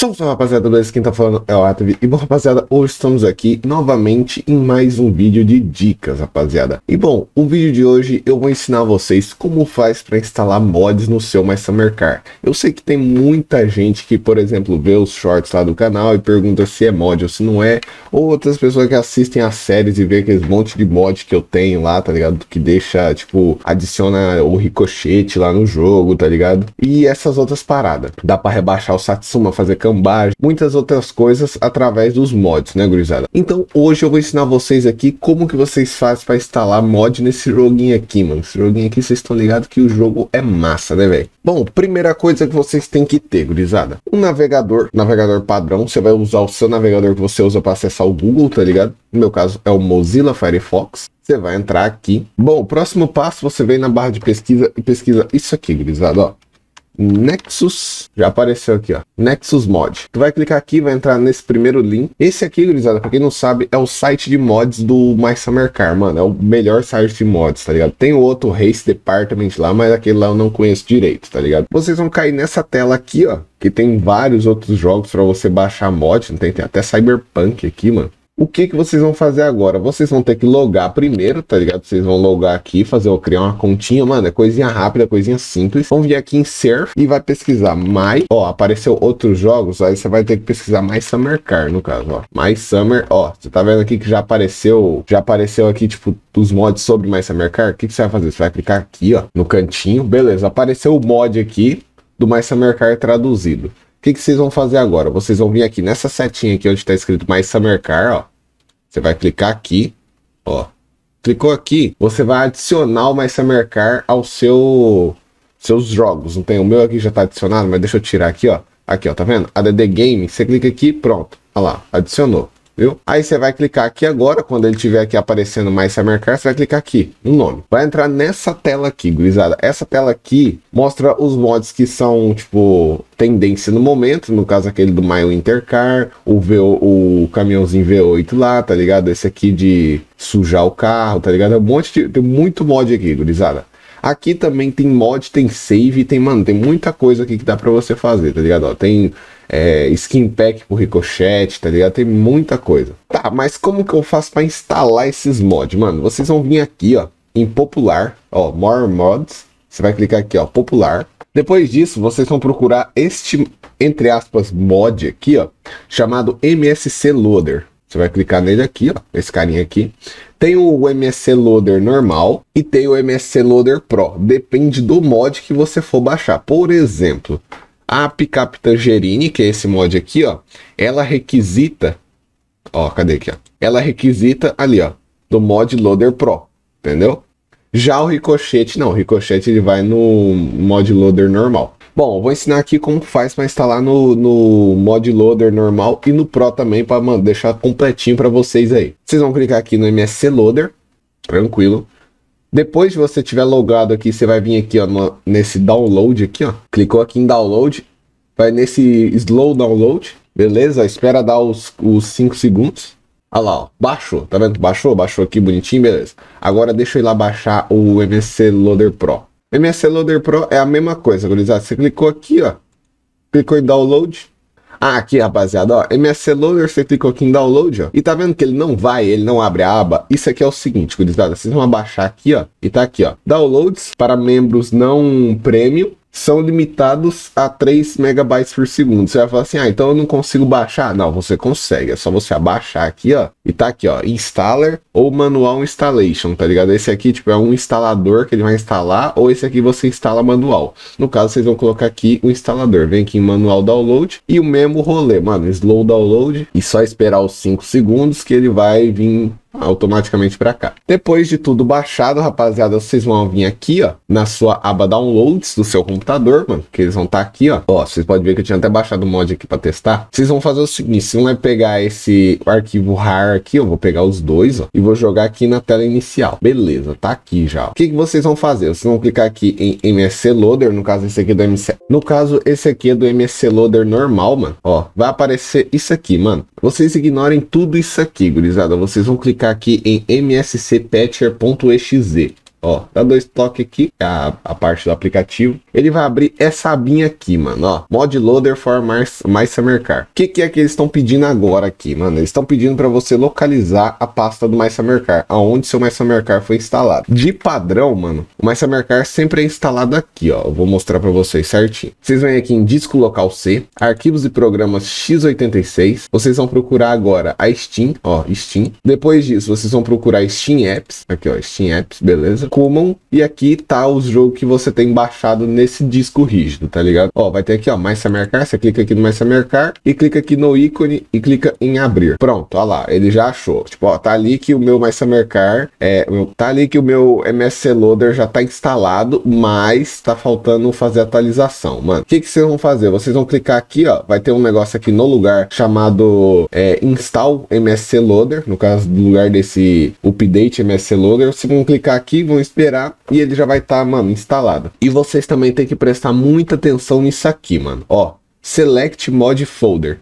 Salve, rapaziada do Esquenta tá falando é o Atv. E bom, rapaziada, hoje estamos aqui novamente em mais um vídeo de dicas, rapaziada. E bom, o vídeo de hoje eu vou ensinar vocês como faz para instalar mods no seu MySummerCar. Eu sei que tem muita gente que, por exemplo, vê os shorts lá do canal e pergunta se é mod ou se não é, ou outras pessoas que assistem as séries e vê aqueles monte de mod que eu tenho lá, tá ligado? Que deixa, tipo, adiciona o ricochete lá no jogo, tá ligado? E essas outras paradas. Dá para rebaixar o Satsuma, fazer campanha cambagem, muitas outras coisas através dos mods, né, gurizada? Então hoje eu vou ensinar vocês aqui como que vocês fazem para instalar mod nesse joguinho aqui, mano. Esse joguinho aqui vocês estão ligados que o jogo é massa, né, velho? Bom, primeira coisa que vocês têm que ter, gurizada, um navegador, navegador padrão, você vai usar o seu navegador que você usa para acessar o Google, tá ligado? No meu caso é o Mozilla Firefox. Você vai entrar aqui. Bom, próximo passo, você vem na barra de pesquisa e pesquisa isso aqui, gurizada, ó Nexus. Já apareceu aqui, ó. Nexus Mod. Tu vai clicar aqui, vai entrar nesse primeiro link. Esse aqui, gurizada, pra quem não sabe, é o site de mods do My Summer Car, mano. É o melhor site de mods, tá ligado? Tem o outro Race Department lá, mas aquele lá eu não conheço direito, tá ligado? Vocês vão cair nessa tela aqui, ó. Que tem vários outros jogos para você baixar mod. Tem, tem até Cyberpunk aqui, mano. O que, que vocês vão fazer agora? Vocês vão ter que logar primeiro, tá ligado? Vocês vão logar aqui, fazer, ou criar uma continha, mano, é coisinha rápida, coisinha simples. Vão vir aqui em Surf e vai pesquisar My, ó, apareceu outros jogos, aí você vai ter que pesquisar My Summer Car, no caso, ó. My Summer, ó, você tá vendo aqui que já apareceu, já apareceu aqui, tipo, os mods sobre My Summer Car. O que, que você vai fazer? Você vai clicar aqui, ó, no cantinho, beleza, apareceu o mod aqui do My Summer Car traduzido. O que, que vocês vão fazer agora? Vocês vão vir aqui nessa setinha aqui onde está escrito My Summer Car, ó. Você vai clicar aqui, ó. Clicou aqui, você vai adicionar o My Summer ao seu seus jogos. Não tem o meu aqui já tá adicionado, mas deixa eu tirar aqui, ó. Aqui, ó, tá vendo? ADD Game, você clica aqui, pronto. Olha lá, adicionou viu? Aí você vai clicar aqui agora, quando ele tiver aqui aparecendo mais se marcar, você vai clicar aqui no nome. Vai entrar nessa tela aqui, gurizada. Essa tela aqui mostra os mods que são, tipo, tendência no momento, no caso aquele do Maio Intercar, o, v, o caminhãozinho V8 lá, tá ligado? Esse aqui de sujar o carro, tá ligado? É um monte de, tem muito mod aqui, gurizada. Aqui também tem mod, tem save, tem, mano, tem muita coisa aqui que dá pra você fazer, tá ligado? Ó, tem é, skin pack pro ricochete, tá ligado? Tem muita coisa. Tá, mas como que eu faço para instalar esses mods? Mano, vocês vão vir aqui, ó, em popular, ó, more mods. Você vai clicar aqui, ó, popular. Depois disso, vocês vão procurar este, entre aspas, mod aqui, ó, chamado MSC Loader. Você vai clicar nele aqui, ó, esse carinha aqui. Tem o MSC Loader normal e tem o MSC Loader Pro. Depende do mod que você for baixar. Por exemplo, a picape tangerine, que é esse mod aqui, ó, ela requisita, ó, cadê aqui, ó? Ela requisita ali, ó, do mod Loader Pro, entendeu? Já o ricochete, não, o ricochete ele vai no mod Loader normal. Bom, vou ensinar aqui como faz para instalar no, no mod loader normal e no Pro também para deixar completinho para vocês aí. Vocês vão clicar aqui no MSC Loader, tranquilo. Depois que você tiver logado aqui, você vai vir aqui ó, nesse download aqui, ó. Clicou aqui em download, vai nesse slow download, beleza? Espera dar os 5 segundos. Olha lá, ó, baixou, tá vendo? Baixou, baixou aqui bonitinho, beleza. Agora deixa eu ir lá baixar o MSC Loader Pro. MSC Loader Pro é a mesma coisa, gurizada. Você clicou aqui, ó. Clicou em download, ah, aqui, rapaziada, ó, MSC Loader, você clicou aqui em Download, ó, e tá vendo que ele não vai, ele não abre a aba? Isso aqui é o seguinte, gurizada, vocês vão abaixar aqui, ó, e tá aqui, ó, Downloads para membros não premium, são limitados a 3 megabytes por segundo. Você vai falar assim, ah, então eu não consigo baixar. Não, você consegue. É só você abaixar aqui, ó. E tá aqui, ó, installer ou manual installation, tá ligado? Esse aqui, tipo, é um instalador que ele vai instalar, ou esse aqui você instala manual. No caso, vocês vão colocar aqui o instalador. Vem aqui em manual download e o mesmo rolê, mano, slow download. E só esperar os 5 segundos que ele vai vir automaticamente para cá. Depois de tudo baixado, rapaziada, vocês vão vir aqui, ó, na sua aba Downloads do seu computador, mano, que eles vão estar tá aqui, ó. Ó, vocês podem ver que eu tinha até baixado o mod aqui para testar. Vocês vão fazer o seguinte, vocês vão pegar esse arquivo RAR aqui, eu vou pegar os dois, ó, e vou jogar aqui na tela inicial. Beleza, tá aqui já. O que, que vocês vão fazer? Vocês vão clicar aqui em MSC Loader, no caso esse aqui é do MSC. No caso, esse aqui é do MSC Loader normal, mano. Ó, vai aparecer isso aqui, mano. Vocês ignorem tudo isso aqui, gurizada. Vocês vão clicar aqui em mscpatcher.exe. Ó, dá dois toques aqui, é a, a parte do aplicativo. Ele vai abrir essa abinha aqui, mano, ó. Mod Loader for My, mais Summer Car. O que, que é que eles estão pedindo agora aqui, mano? Eles estão pedindo para você localizar a pasta do My Summer Car, aonde seu My Summer Car foi instalado. De padrão, mano, o My Summer Car sempre é instalado aqui, ó. Eu vou mostrar para vocês certinho. Vocês vêm aqui em disco local C, arquivos e programas x86. Vocês vão procurar agora a Steam, ó, Steam. Depois disso, vocês vão procurar Steam Apps. Aqui, ó, Steam Apps, beleza? comam. E aqui tá os jogos que você tem baixado nesse disco rígido, tá ligado? Ó, vai ter aqui, ó, mais Samercar. Você clica aqui no mais Samercar e clica aqui no ícone e clica em abrir. Pronto, ó lá, ele já achou. Tipo, ó, tá ali que o meu mais Samercar é. Tá ali que o meu MSC Loader já tá instalado, mas tá faltando fazer atualização, mano. O que, que vocês vão fazer? Vocês vão clicar aqui, ó. Vai ter um negócio aqui no lugar chamado é, Install MSC Loader. No caso, do lugar desse update MSC Loader, vocês vão clicar aqui, vão esperar e ele já vai estar, tá, mano, instalado. E vocês também têm que prestar muita atenção nisso aqui, mano. Ó, Select Mod Folder.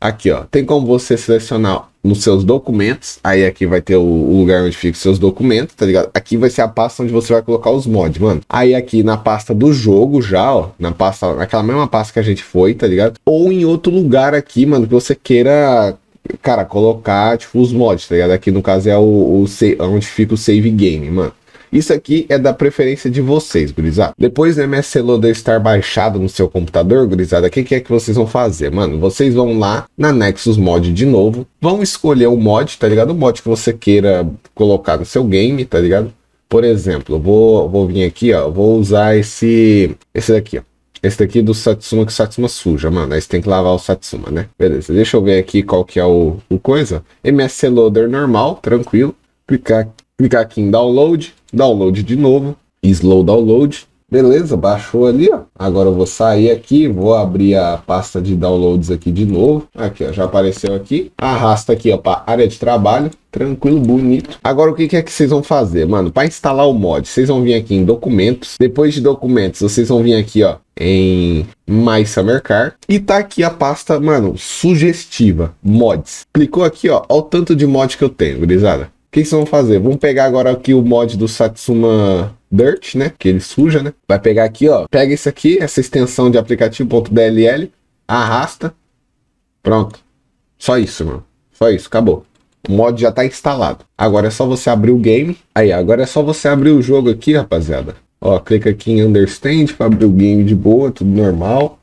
Aqui, ó, tem como você selecionar nos seus documentos. Aí aqui vai ter o, o lugar onde fica os seus documentos, tá ligado? Aqui vai ser a pasta onde você vai colocar os mods, mano. Aí aqui na pasta do jogo já, ó, na pasta, naquela mesma pasta que a gente foi, tá ligado? Ou em outro lugar aqui, mano, que você queira cara, colocar, tipo, os mods, tá ligado? Aqui no caso é o, o onde fica o save game, mano. Isso aqui é da preferência de vocês, gurizada. Depois do MS Loader estar baixado no seu computador, gurizada, o que, que é que vocês vão fazer? Mano, vocês vão lá na Nexus Mod de novo, vão escolher o mod, tá ligado? O mod que você queira colocar no seu game, tá ligado? Por exemplo, eu vou, vou vir aqui, ó, vou usar esse, esse daqui, ó. Esse daqui do Satsuma, que Satsuma suja, mano. Aí você tem que lavar o Satsuma, né? Beleza, deixa eu ver aqui qual que é o, o coisa. MSC Loader normal, tranquilo. Clicar clicar aqui em download, download de novo, slow download, beleza, baixou ali, ó. Agora eu vou sair aqui, vou abrir a pasta de downloads aqui de novo, aqui ó, já apareceu aqui, arrasta aqui ó para área de trabalho, tranquilo, bonito. Agora o que, que é que vocês vão fazer, mano? Para instalar o mod, vocês vão vir aqui em documentos, depois de documentos, vocês vão vir aqui ó, em My Summer Car. E tá aqui a pasta, mano, sugestiva, mods. Clicou aqui, ó, olha o tanto de mod que eu tenho, gurizada que, que vocês vão fazer? Vamos pegar agora aqui o mod do Satsuma Dirt, né? Que ele suja, né? Vai pegar aqui, ó. Pega isso aqui, essa extensão de aplicativo.dll, arrasta. Pronto. Só isso, mano. Só isso, acabou. O mod já está instalado. Agora é só você abrir o game. Aí, agora é só você abrir o jogo aqui, rapaziada. Ó, clica aqui em Understand para abrir o game de boa, tudo normal.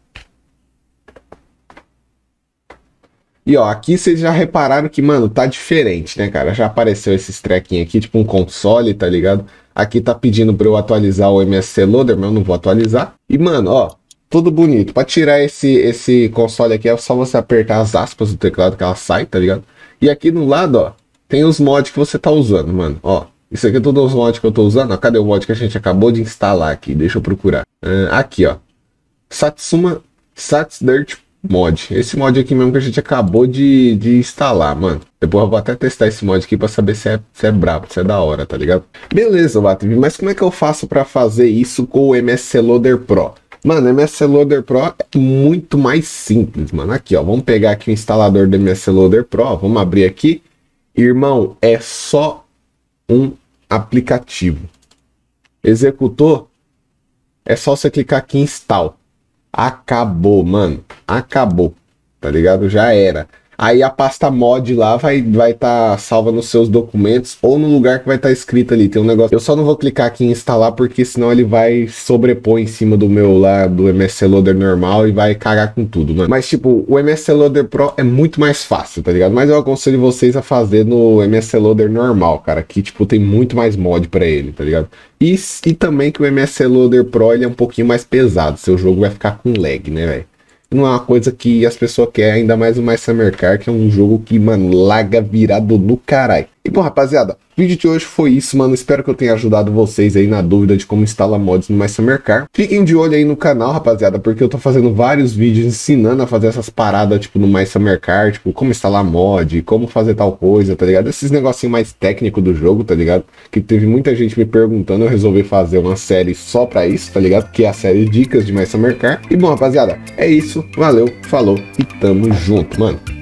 E ó, aqui vocês já repararam que, mano, tá diferente, né, cara? Já apareceu esses trequinhos aqui, tipo um console, tá ligado? Aqui tá pedindo pra eu atualizar o MSC Loader, mas eu não vou atualizar. E, mano, ó, tudo bonito. Pra tirar esse, esse console aqui é só você apertar as aspas do teclado que ela sai, tá ligado? E aqui no lado, ó, tem os mods que você tá usando, mano, ó. Isso aqui é todos os mods que eu tô usando, ó. Cadê o mod que a gente acabou de instalar aqui? Deixa eu procurar. Uh, aqui, ó. Satsuma Sats Dirt mod. Esse mod aqui mesmo que a gente acabou de, de instalar, mano. Depois eu vou até testar esse mod aqui pra saber se é, se é brabo, se é da hora, tá ligado? Beleza, Batrivi, mas como é que eu faço pra fazer isso com o MSC Loader Pro? Mano, MSC Loader Pro é muito mais simples, mano. Aqui, ó, vamos pegar aqui o instalador do MSC Loader Pro, vamos abrir aqui. Irmão, é só um aplicativo. Executou? É só você clicar aqui em install acabou, mano. Acabou, tá ligado? Já era aí a pasta mod lá vai estar vai tá salva nos seus documentos ou no lugar que vai estar tá escrito ali. Tem um negócio. Eu só não vou clicar aqui em instalar porque senão ele vai sobrepor em cima do meu lá do MSC Loader normal e vai cagar com tudo, mano. Né? Mas tipo, o MSC Loader Pro é muito mais fácil, tá ligado? Mas eu aconselho vocês a fazer no MSC Loader normal, cara, que tipo tem muito mais mod para ele, tá ligado? E, e também que o MSC Loader Pro ele é um pouquinho mais pesado, seu jogo vai ficar com lag, né, velho? não é uma coisa que as pessoas querem, ainda mais o My Summer Car, que é um jogo que, mano, larga virado no caralho. E bom, rapaziada, o vídeo de hoje foi isso, mano. Espero que eu tenha ajudado vocês aí na dúvida de como instalar mods no MySummerCar. Fiquem de olho aí no canal, rapaziada, porque eu tô fazendo vários vídeos ensinando a fazer essas paradas, tipo, no MySummerCar, tipo, como instalar mod, como fazer tal coisa, tá ligado? Esses negocinho mais técnico do jogo, tá ligado? Que teve muita gente me perguntando, eu resolvi fazer uma série só pra isso, tá ligado? Que é a série Dicas de MySummerCar. E bom, rapaziada, é isso. Valeu, falou e tamo junto, mano.